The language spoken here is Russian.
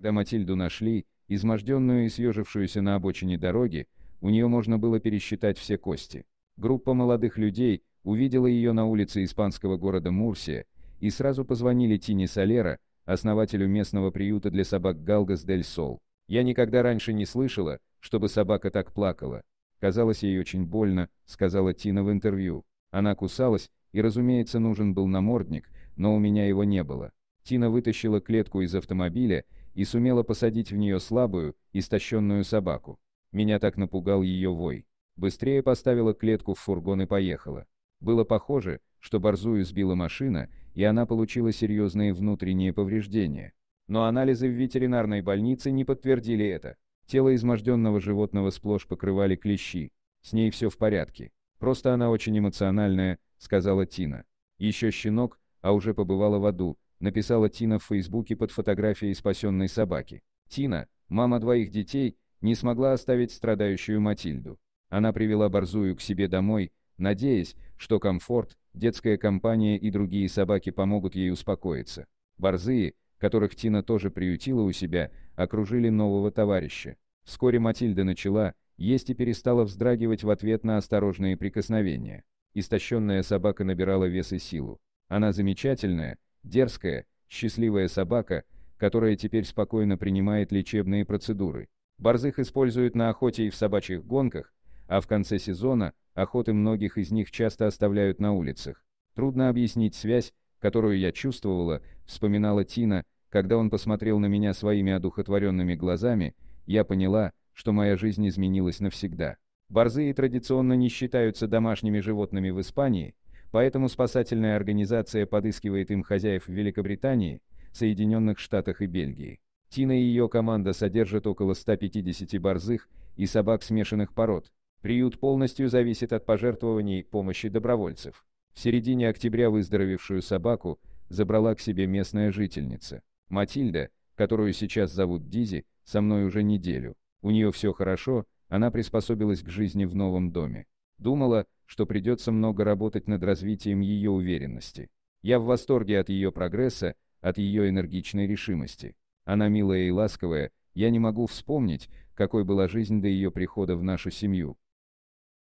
Когда Матильду нашли, изможденную и съежившуюся на обочине дороги, у нее можно было пересчитать все кости. Группа молодых людей увидела ее на улице испанского города Мурсия, и сразу позвонили Тине Солера, основателю местного приюта для собак Галгас Дель Сол. «Я никогда раньше не слышала, чтобы собака так плакала. Казалось ей очень больно», — сказала Тина в интервью. Она кусалась, и, разумеется, нужен был намордник, но у меня его не было. Тина вытащила клетку из автомобиля и сумела посадить в нее слабую, истощенную собаку. Меня так напугал ее вой. Быстрее поставила клетку в фургон и поехала. Было похоже, что Борзую сбила машина, и она получила серьезные внутренние повреждения. Но анализы в ветеринарной больнице не подтвердили это. Тело изможденного животного сплошь покрывали клещи. С ней все в порядке. Просто она очень эмоциональная, сказала Тина. Еще щенок, а уже побывала в аду, написала Тина в Фейсбуке под фотографией спасенной собаки. Тина, мама двоих детей, не смогла оставить страдающую Матильду. Она привела Борзую к себе домой, надеясь, что комфорт, детская компания и другие собаки помогут ей успокоиться. Борзые, которых Тина тоже приютила у себя, окружили нового товарища. Вскоре Матильда начала есть и перестала вздрагивать в ответ на осторожные прикосновения. Истощенная собака набирала вес и силу. Она замечательная, Дерзкая, счастливая собака, которая теперь спокойно принимает лечебные процедуры. Борзых используют на охоте и в собачьих гонках, а в конце сезона охоты многих из них часто оставляют на улицах. Трудно объяснить связь, которую я чувствовала, вспоминала Тина, когда он посмотрел на меня своими одухотворенными глазами, я поняла, что моя жизнь изменилась навсегда. Борзые традиционно не считаются домашними животными в Испании, Поэтому спасательная организация подыскивает им хозяев в Великобритании, Соединенных Штатах и Бельгии. Тина и ее команда содержат около 150 борзых и собак смешанных пород. Приют полностью зависит от пожертвований и помощи добровольцев. В середине октября выздоровевшую собаку забрала к себе местная жительница. Матильда, которую сейчас зовут Дизи, со мной уже неделю. У нее все хорошо, она приспособилась к жизни в новом доме. Думала, что придется много работать над развитием ее уверенности. Я в восторге от ее прогресса, от ее энергичной решимости. Она милая и ласковая, я не могу вспомнить, какой была жизнь до ее прихода в нашу семью.